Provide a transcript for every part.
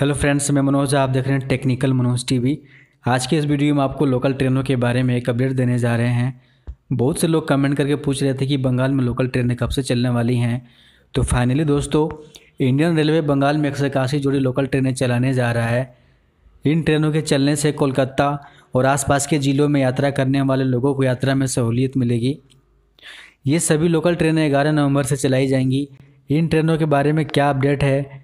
hello friends मैं मनोज आप देख रहे हैं टेक्निकल मनोज टीवी आज के इस वीडियो में आपको लोकल ट्रेनों के बारे में एक अपडेट देने जा रहे हैं बहुत से लोग कमेंट करके पूछ रहे थे कि बंगाल में लोकल ट्रेनें कब से चलने वाली हैं तो फाइनली दोस्तों इंडियन रेलवे बंगाल में एक सौ इक्यासी जोड़ी लोकल ट्रेनें चलाने जा रहा है इन ट्रेनों के चलने से कोलकाता और आसपास के ज़िलों में यात्रा करने वाले लोगों को यात्रा में सहूलियत मिलेगी ये सभी लोकल ट्रेनें ग्यारह नवंबर से चलाई जाएंगी इन ट्रेनों के बारे में क्या अपडेट है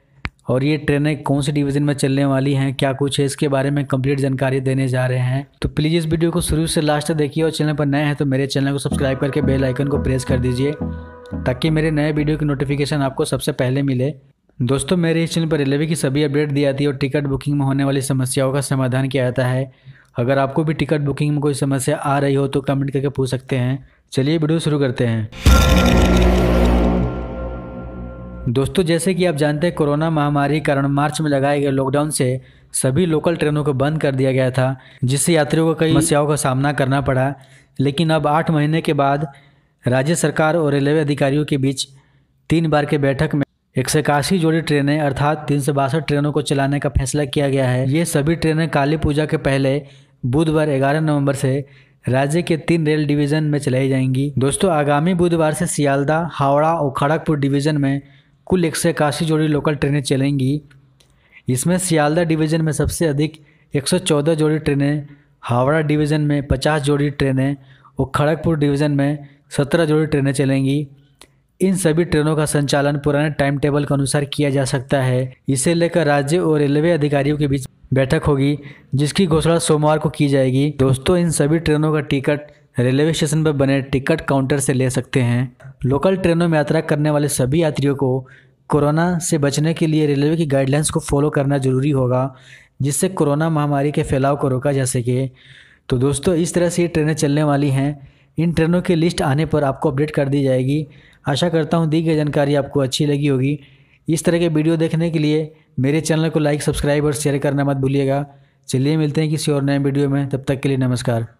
और ये ट्रेनें कौन सी डिवीज़न में चलने वाली हैं क्या कुछ है इसके बारे में कंप्लीट जानकारी देने जा रहे हैं तो प्लीज़ इस वीडियो को शुरू से लास्ट तक देखिए और चैनल पर नए हैं तो मेरे चैनल को सब्सक्राइब करके बेल आइकन को प्रेस कर दीजिए ताकि मेरे नए वीडियो की नोटिफिकेशन आपको सबसे पहले मिले दोस्तों मेरे इस चैनल पर रेलवे की सभी अपडेट दी जाती है और टिकट बुकिंग में होने वाली समस्याओं का समाधान किया जाता है अगर आपको भी टिकट बुकिंग में कोई समस्या आ रही हो तो कमेंट करके पूछ सकते हैं चलिए वीडियो शुरू करते हैं दोस्तों जैसे कि आप जानते हैं कोरोना महामारी के कारण मार्च में लगाए गए लॉकडाउन से सभी लोकल ट्रेनों को बंद कर दिया गया था जिससे यात्रियों को कई समस्याओं का सामना करना पड़ा लेकिन अब आठ महीने के बाद राज्य सरकार और रेलवे अधिकारियों के बीच तीन बार के बैठक में एक सौ इक्यासी जोड़ी ट्रेनें अर्थात तीन सौ बासठ ट्रेनों को चलाने का फैसला किया गया है ये सभी ट्रेनें काली पूजा के पहले बुधवार ग्यारह नवंबर से राज्य के तीन रेल डिवीजन में चलाई जाएंगी दोस्तों आगामी बुधवार से सियालदा हावड़ा और खड़गपुर डिवीजन में कुल एक जोड़ी लोकल ट्रेनें चलेंगी इसमें सियालदा डिवीज़न में सबसे अधिक 114 जोड़ी ट्रेनें हावड़ा डिवीज़न में 50 जोड़ी ट्रेनें और खड़गपुर डिवीज़न में 17 जोड़ी ट्रेनें चलेंगी इन सभी ट्रेनों का संचालन पुराने टाइम टेबल के अनुसार किया जा सकता है इसे लेकर राज्य और रेलवे अधिकारियों के बीच बैठक होगी जिसकी घोषणा सोमवार को की जाएगी दोस्तों इन सभी ट्रेनों का टिकट रेलवे स्टेशन पर बने टिकट काउंटर से ले सकते हैं लोकल ट्रेनों में यात्रा करने वाले सभी यात्रियों को कोरोना से बचने के लिए रेलवे की गाइडलाइंस को फॉलो करना ज़रूरी होगा जिससे कोरोना महामारी के फैलाव को रोका जा सके तो दोस्तों इस तरह से ये ट्रेनें चलने वाली हैं इन ट्रेनों की लिस्ट आने पर आपको अपडेट कर दी जाएगी आशा करता हूँ दी गई जानकारी आपको अच्छी लगी होगी इस तरह के वीडियो देखने के लिए मेरे चैनल को लाइक सब्सक्राइब और शेयर करना मत भूलिएगा चलिए मिलते हैं किसी और नए वीडियो में तब तक के लिए नमस्कार